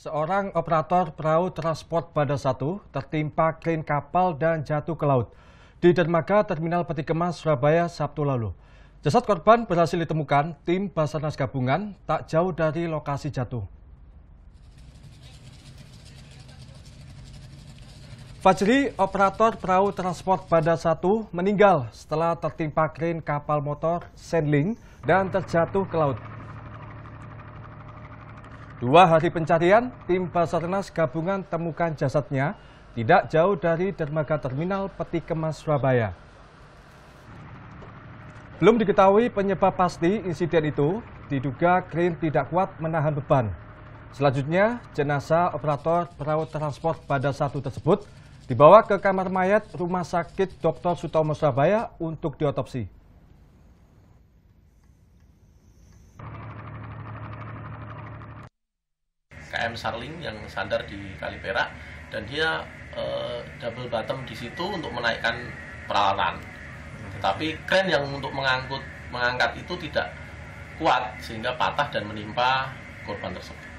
Seorang operator perahu transport pada satu tertimpa krain kapal dan jatuh ke laut di dermaga Terminal Peti Kemas, Surabaya, Sabtu lalu. Jasad korban berhasil ditemukan tim Basarnas Gabungan tak jauh dari lokasi jatuh. Fajri, operator perahu transport pada satu, meninggal setelah tertimpa krain kapal motor Sendling dan terjatuh ke laut. Dua hari pencarian, tim Basarnas gabungan temukan jasadnya tidak jauh dari dermaga terminal Peti Kemas, Surabaya. Belum diketahui penyebab pasti insiden itu, diduga krain tidak kuat menahan beban. Selanjutnya, jenazah operator perahu transport pada satu tersebut dibawa ke kamar mayat Rumah Sakit Dr. Sutomo, Surabaya untuk diotopsi. KM Sarling yang sandar di Kalipera dan dia uh, double bottom di situ untuk menaikkan peralatan. Tetapi hmm. kren yang untuk mengangkut mengangkat itu tidak kuat sehingga patah dan menimpa korban tersebut.